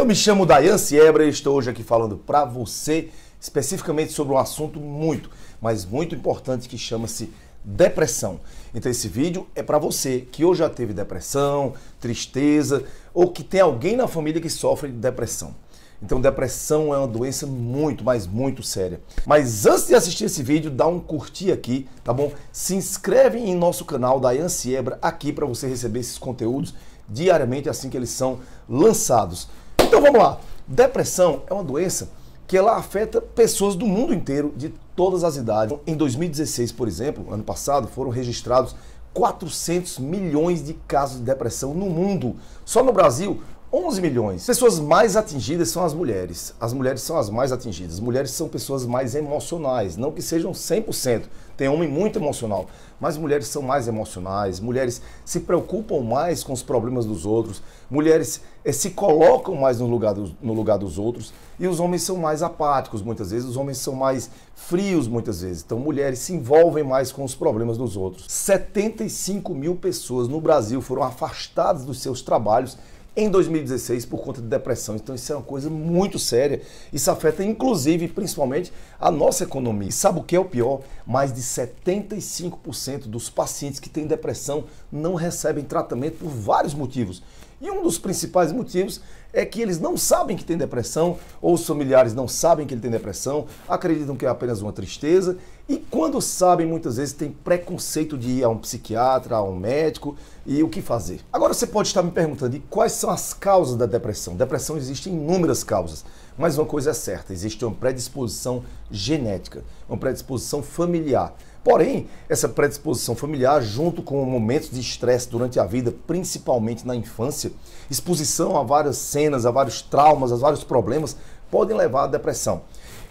Eu me chamo Dayan Siebra e estou hoje aqui falando para você especificamente sobre um assunto muito, mas muito importante que chama-se depressão. Então esse vídeo é para você que ou já teve depressão, tristeza ou que tem alguém na família que sofre de depressão. Então depressão é uma doença muito, mas muito séria. Mas antes de assistir esse vídeo, dá um curtir aqui, tá bom? Se inscreve em nosso canal da Siebra aqui para você receber esses conteúdos diariamente assim que eles são lançados. Então vamos lá. Depressão é uma doença que ela afeta pessoas do mundo inteiro, de todas as idades. Em 2016, por exemplo, ano passado, foram registrados 400 milhões de casos de depressão no mundo. Só no Brasil, 11 milhões. Pessoas mais atingidas são as mulheres. As mulheres são as mais atingidas. Mulheres são pessoas mais emocionais, não que sejam 100%. Tem homem muito emocional, mas mulheres são mais emocionais. Mulheres se preocupam mais com os problemas dos outros. Mulheres eh, se colocam mais no lugar, do, no lugar dos outros. E os homens são mais apáticos, muitas vezes. Os homens são mais frios, muitas vezes. Então, mulheres se envolvem mais com os problemas dos outros. 75 mil pessoas no Brasil foram afastadas dos seus trabalhos em 2016 por conta de depressão. Então isso é uma coisa muito séria. Isso afeta inclusive, principalmente, a nossa economia. E sabe o que é o pior? Mais de 75% dos pacientes que têm depressão não recebem tratamento por vários motivos. E um dos principais motivos é que eles não sabem que têm depressão, ou os familiares não sabem que ele tem depressão, acreditam que é apenas uma tristeza e quando sabem, muitas vezes tem preconceito de ir a um psiquiatra, a um médico e o que fazer. Agora você pode estar me perguntando quais são as causas da depressão. Depressão em inúmeras causas, mas uma coisa é certa, existe uma predisposição genética, uma predisposição familiar. Porém, essa predisposição familiar, junto com momentos de estresse durante a vida, principalmente na infância, exposição a várias cenas, a vários traumas, a vários problemas, podem levar à depressão.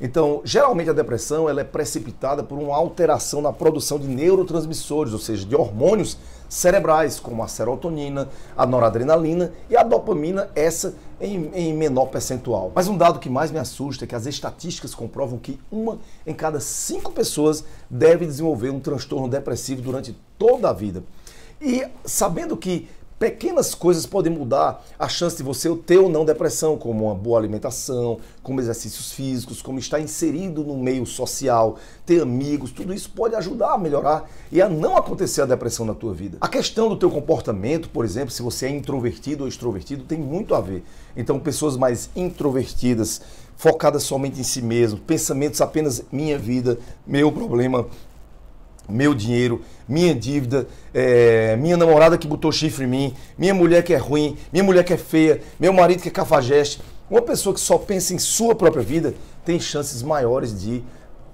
Então, geralmente a depressão ela é precipitada por uma alteração na produção de neurotransmissores, ou seja, de hormônios cerebrais, como a serotonina, a noradrenalina e a dopamina, essa em, em, menor percentual. Mas um dado que mais me assusta é que as estatísticas comprovam que uma em cada cinco pessoas deve desenvolver um transtorno depressivo durante toda a vida. E sabendo que Pequenas coisas podem mudar a chance de você ter ou não depressão, como uma boa alimentação, como exercícios físicos, como estar inserido no meio social, ter amigos, tudo isso pode ajudar a melhorar e a não acontecer a depressão na tua vida. A questão do teu comportamento, por exemplo, se você é introvertido ou extrovertido, tem muito a ver. Então, pessoas mais introvertidas, focadas somente em si mesmo, pensamentos apenas minha vida, meu problema, meu dinheiro, minha dívida, é, minha namorada que botou chifre em mim, minha mulher que é ruim, minha mulher que é feia, meu marido que é cafajeste. Uma pessoa que só pensa em sua própria vida tem chances maiores de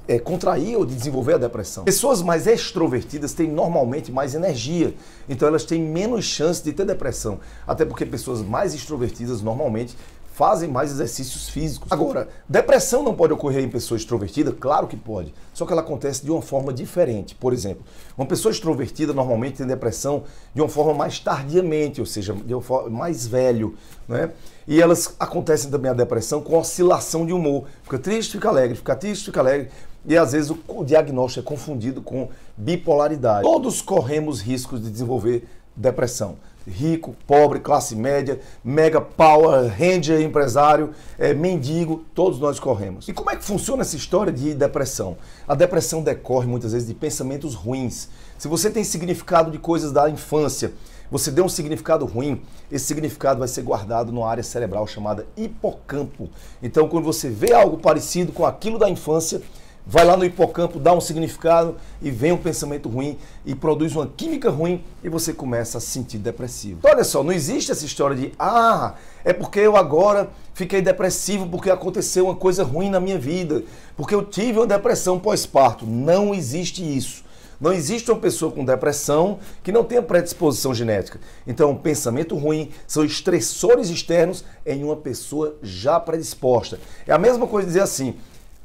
é, contrair ou de desenvolver a depressão. Pessoas mais extrovertidas têm normalmente mais energia, então elas têm menos chance de ter depressão. Até porque pessoas mais extrovertidas normalmente fazem mais exercícios físicos. Agora, depressão não pode ocorrer em pessoa extrovertida? Claro que pode, só que ela acontece de uma forma diferente. Por exemplo, uma pessoa extrovertida normalmente tem depressão de uma forma mais tardiamente, ou seja, de uma forma mais velho, né? E elas acontecem também a depressão com oscilação de humor. Fica triste, fica alegre, fica triste, fica alegre. E às vezes o diagnóstico é confundido com bipolaridade. Todos corremos riscos de desenvolver depressão rico, pobre, classe média, mega power, ranger, empresário, é, mendigo, todos nós corremos. E como é que funciona essa história de depressão? A depressão decorre muitas vezes de pensamentos ruins. Se você tem significado de coisas da infância, você deu um significado ruim, esse significado vai ser guardado numa área cerebral chamada hipocampo. Então, quando você vê algo parecido com aquilo da infância, vai lá no hipocampo, dá um significado e vem um pensamento ruim e produz uma química ruim e você começa a se sentir depressivo. Então, olha só, não existe essa história de ah, é porque eu agora fiquei depressivo porque aconteceu uma coisa ruim na minha vida, porque eu tive uma depressão pós-parto. Não existe isso. Não existe uma pessoa com depressão que não tenha predisposição genética. Então, pensamento ruim são estressores externos em uma pessoa já predisposta. É a mesma coisa dizer assim: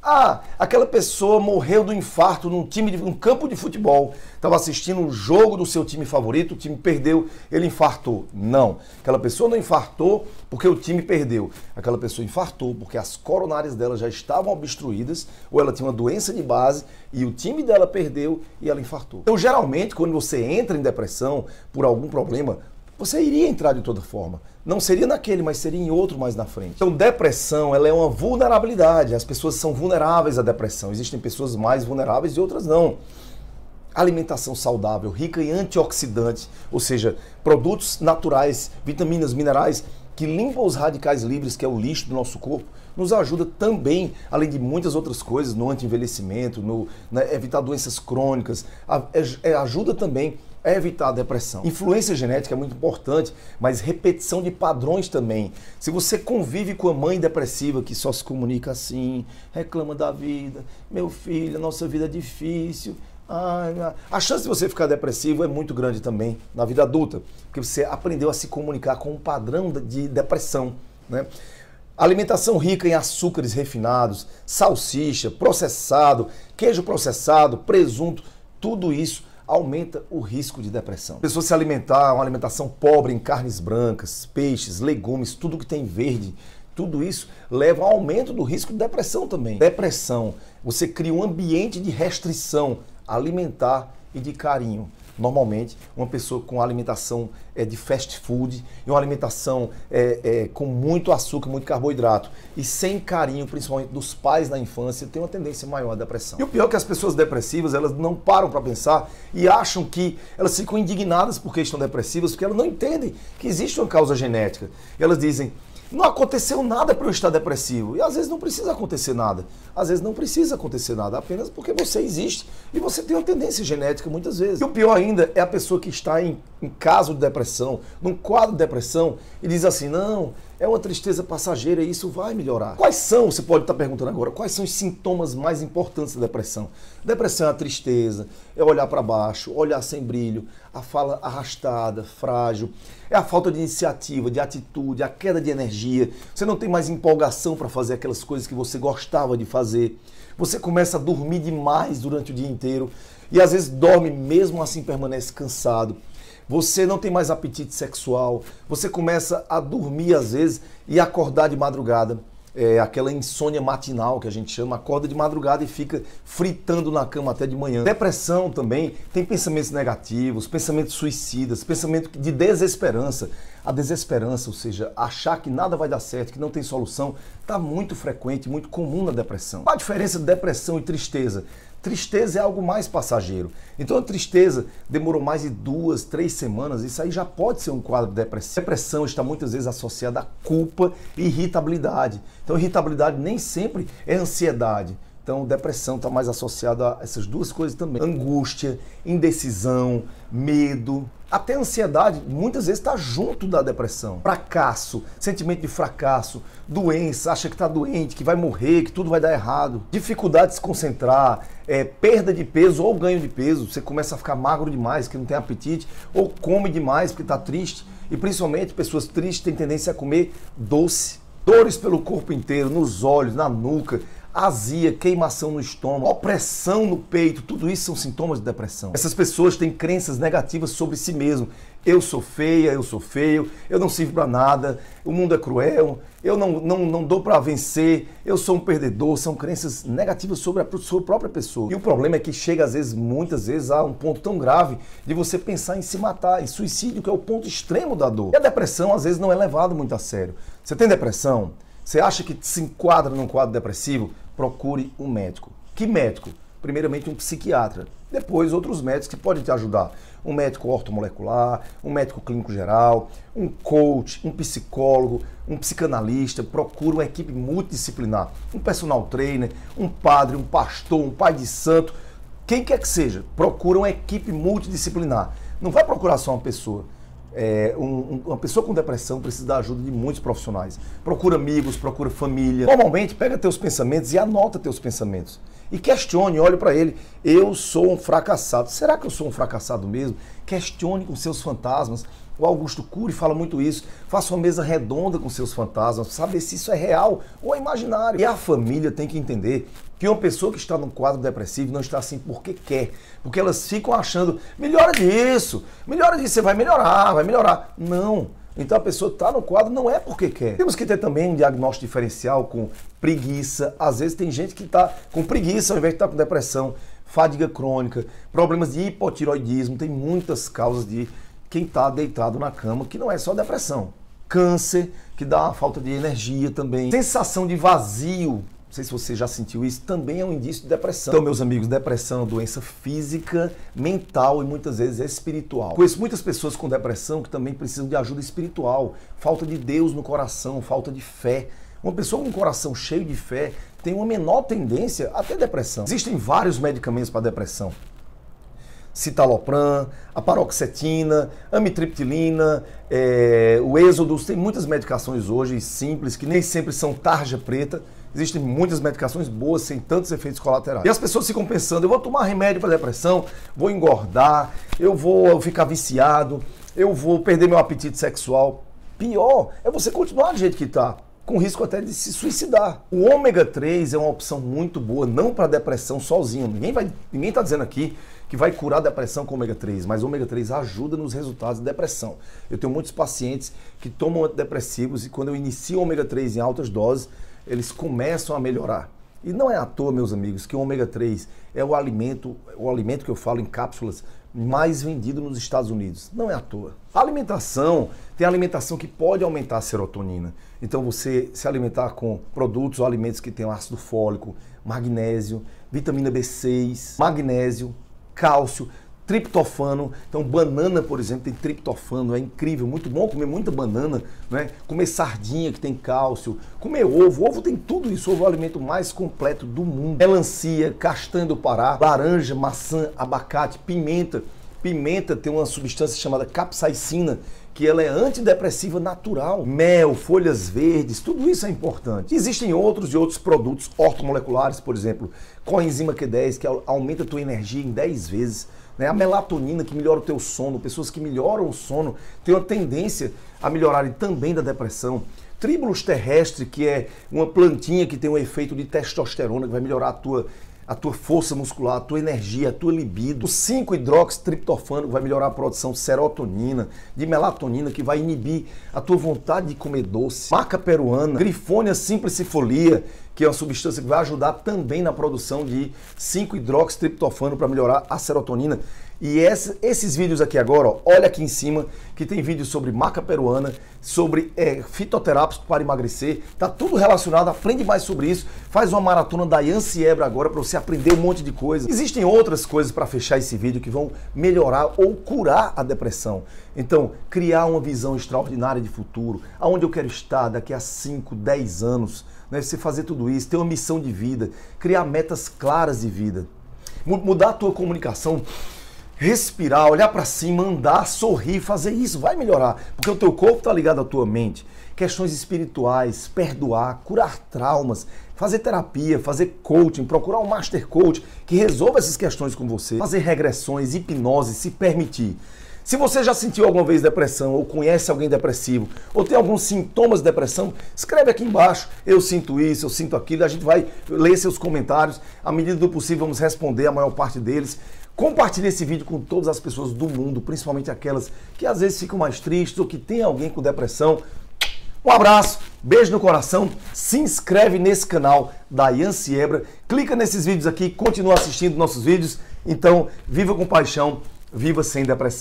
ah, aquela pessoa morreu do infarto num time de, num campo de futebol. Estava assistindo um jogo do seu time favorito, o time perdeu, ele infartou. Não, aquela pessoa não infartou porque o time perdeu. Aquela pessoa infartou porque as coronárias dela já estavam obstruídas ou ela tinha uma doença de base e o time dela perdeu e ela infartou. Então, geralmente, quando você entra em depressão por algum problema, você iria entrar de toda forma. Não seria naquele, mas seria em outro mais na frente. Então, depressão, ela é uma vulnerabilidade. As pessoas são vulneráveis à depressão. Existem pessoas mais vulneráveis e outras não. Alimentação saudável, rica em antioxidantes, ou seja, produtos naturais, vitaminas, minerais, que limpam os radicais livres, que é o lixo do nosso corpo, nos ajuda também, além de muitas outras coisas, no anti-envelhecimento, no né, evitar doenças crônicas, a, é, é, ajuda também é evitar a depressão. Influência genética é muito importante, mas repetição de padrões também. Se você convive com a mãe depressiva que só se comunica assim, reclama da vida, meu filho, nossa vida é difícil. Ai, a chance de você ficar depressivo é muito grande também na vida adulta, porque você aprendeu a se comunicar com um padrão de depressão. Né? Alimentação rica em açúcares refinados, salsicha, processado, queijo processado, presunto, tudo isso aumenta o risco de depressão. A pessoa se alimentar, uma alimentação pobre em carnes brancas, peixes, legumes, tudo que tem verde, tudo isso leva ao aumento do risco de depressão também. Depressão, você cria um ambiente de restrição alimentar e de carinho normalmente, uma pessoa com alimentação é, de fast food e uma alimentação é, é, com muito açúcar, muito carboidrato e sem carinho, principalmente dos pais na infância, tem uma tendência maior à depressão. E o pior é que as pessoas depressivas elas não param para pensar e acham que elas ficam indignadas porque estão depressivas, porque elas não entendem que existe uma causa genética. E elas dizem não aconteceu nada para eu estar depressivo. E às vezes não precisa acontecer nada. Às vezes não precisa acontecer nada, apenas porque você existe e você tem uma tendência genética muitas vezes. E o pior ainda é a pessoa que está em, em caso de depressão, num quadro de depressão, e diz assim: não, é uma tristeza passageira e isso vai melhorar. Quais são, você pode estar perguntando agora, quais são os sintomas mais importantes da depressão? Depressão é a tristeza, é olhar para baixo, olhar sem brilho, a fala arrastada, frágil, é a falta de iniciativa, de atitude, a queda de energia. Você não tem mais empolgação para fazer aquelas coisas que você gostava de fazer. Você começa a dormir demais durante o dia inteiro e às vezes dorme mesmo assim permanece cansado você não tem mais apetite sexual, você começa a dormir às vezes e acordar de madrugada. É, aquela insônia matinal que a gente chama, acorda de madrugada e fica fritando na cama até de manhã. Depressão também tem pensamentos negativos, pensamentos suicidas, pensamento de desesperança. A desesperança, ou seja, achar que nada vai dar certo, que não tem solução, está muito frequente, muito comum na depressão. Qual a diferença de depressão e tristeza? Tristeza é algo mais passageiro. Então a tristeza demorou mais de duas, três semanas, isso aí já pode ser um quadro de depressão. Depressão está muitas vezes associada à culpa e irritabilidade. Então irritabilidade nem sempre é ansiedade. Então, depressão está mais associada a essas duas coisas também: angústia, indecisão, medo. Até ansiedade, muitas vezes, está junto da depressão. Fracasso, sentimento de fracasso, doença, acha que está doente, que vai morrer, que tudo vai dar errado. Dificuldade de se concentrar, é, perda de peso ou ganho de peso. Você começa a ficar magro demais, que não tem apetite, ou come demais porque está triste. E principalmente, pessoas tristes têm tendência a comer doce. Dores pelo corpo inteiro, nos olhos, na nuca azia, queimação no estômago, opressão no peito, tudo isso são sintomas de depressão. Essas pessoas têm crenças negativas sobre si mesmo. Eu sou feia, eu sou feio, eu não sirvo para nada, o mundo é cruel, eu não, não, não dou para vencer, eu sou um perdedor. São crenças negativas sobre a sua própria pessoa. E o problema é que chega às vezes, muitas vezes, a um ponto tão grave de você pensar em se matar, em suicídio, que é o ponto extremo da dor. E a depressão às vezes não é levada muito a sério. Você tem depressão? Você acha que se enquadra num quadro depressivo? procure um médico. Que médico? Primeiramente um psiquiatra, depois outros médicos que podem te ajudar. Um médico ortomolecular, um médico clínico geral, um coach, um psicólogo, um psicanalista, procura uma equipe multidisciplinar, um personal trainer, um padre, um pastor, um pai de santo, quem quer que seja, procura uma equipe multidisciplinar. Não vai procurar só uma pessoa. É, um, uma pessoa com depressão precisa da ajuda de muitos profissionais. Procura amigos, procura família. Normalmente, pega teus pensamentos e anota teus pensamentos e questione, olhe para ele. Eu sou um fracassado. Será que eu sou um fracassado mesmo? Questione com seus fantasmas. O Augusto Cury fala muito isso. Faça uma mesa redonda com seus fantasmas, saber se isso é real ou é imaginário. E a família tem que entender que uma pessoa que está num quadro depressivo não está assim porque quer, porque elas ficam achando, melhora disso, melhora disso, você vai melhorar, vai melhorar. Não. Então a pessoa está no quadro não é porque quer. Temos que ter também um diagnóstico diferencial com preguiça. Às vezes tem gente que está com preguiça ao invés de estar tá com depressão, fadiga crônica, problemas de hipotiroidismo. Tem muitas causas de quem está deitado na cama, que não é só depressão. Câncer, que dá uma falta de energia também. Sensação de vazio não sei se você já sentiu isso, também é um indício de depressão. Então, meus amigos, depressão é doença física, mental e muitas vezes é espiritual. Conheço muitas pessoas com depressão que também precisam de ajuda espiritual, falta de Deus no coração, falta de fé. Uma pessoa com um coração cheio de fé tem uma menor tendência a ter depressão. Existem vários medicamentos para depressão. Citalopram, a paroxetina, amitriptilina, é, o êxodo, tem muitas medicações hoje simples que nem sempre são tarja preta, Existem muitas medicações boas sem tantos efeitos colaterais. E as pessoas ficam pensando: eu vou tomar remédio para depressão, vou engordar, eu vou ficar viciado, eu vou perder meu apetite sexual. Pior é você continuar do jeito que está com risco até de se suicidar. O ômega 3 é uma opção muito boa, não para depressão sozinho. Ninguém vai, ninguém tá dizendo aqui que vai curar a depressão com ômega 3, mas ômega 3 ajuda nos resultados da depressão. Eu tenho muitos pacientes que tomam antidepressivos e quando eu inicio ômega 3 em altas doses, eles começam a melhorar. E não é à toa, meus amigos, que o ômega 3 é o alimento, o alimento que eu falo em cápsulas mais vendido nos Estados Unidos. Não é à toa. A alimentação tem alimentação que pode aumentar a serotonina. Então você se alimentar com produtos ou alimentos que têm ácido fólico, magnésio, vitamina B6, magnésio, cálcio, triptofano. Então, banana, por exemplo, tem triptofano, é incrível, muito bom comer muita banana, né? Comer sardinha que tem cálcio, comer ovo, ovo tem tudo isso, ovo é o alimento mais completo do mundo. Melancia, castanha do Pará, laranja, maçã, abacate, pimenta. Pimenta tem uma substância chamada capsaicina, que ela é antidepressiva natural. Mel, folhas verdes, tudo isso é importante. Existem outros e outros produtos ortomoleculares, por exemplo, coenzima Q10, que aumenta a tua energia em 10 vezes né? A melatonina que melhora o teu sono, pessoas que melhoram o sono têm uma tendência a melhorarem também da depressão. Tribulus terrestre, que é uma plantinha que tem um efeito de testosterona, que vai melhorar a tua a tua força muscular, a tua energia, a tua libido. O 5-hidroxitriptofano vai melhorar a produção de serotonina, de melatonina, que vai inibir a tua vontade de comer doce. Maca peruana, grifônia simplicifolia, que é uma substância que vai ajudar também na produção de 5-hidroxitriptofano para melhorar a serotonina. E esses vídeos aqui agora, ó, olha aqui em cima, que tem vídeos sobre maca peruana, sobre é, fitoterápicos para emagrecer, tá tudo relacionado, aprende mais sobre isso. Faz uma maratona da Yanciebra agora para você aprender um monte de coisa. Existem outras coisas para fechar esse vídeo que vão melhorar ou curar a depressão. Então, criar uma visão extraordinária de futuro, aonde eu quero estar daqui a 5, 10 anos, né? Você fazer tudo isso, ter uma missão de vida, criar metas claras de vida. Mudar a tua comunicação respirar, olhar para cima, andar, sorrir, fazer isso, vai melhorar, porque o teu corpo está ligado à tua mente. Questões espirituais, perdoar, curar traumas, fazer terapia, fazer coaching, procurar um master coach que resolva essas questões com você, fazer regressões, hipnose, se permitir. Se você já sentiu alguma vez depressão, ou conhece alguém depressivo, ou tem alguns sintomas de depressão, escreve aqui embaixo. Eu sinto isso, eu sinto aquilo. A gente vai ler seus comentários. À medida do possível, vamos responder a maior parte deles. Compartilhe esse vídeo com todas as pessoas do mundo, principalmente aquelas que às vezes ficam mais tristes ou que tem alguém com depressão. Um abraço, beijo no coração, se inscreve nesse canal da Ian Siebra, clica nesses vídeos aqui, continua assistindo nossos vídeos. Então, viva com paixão, viva sem depressão.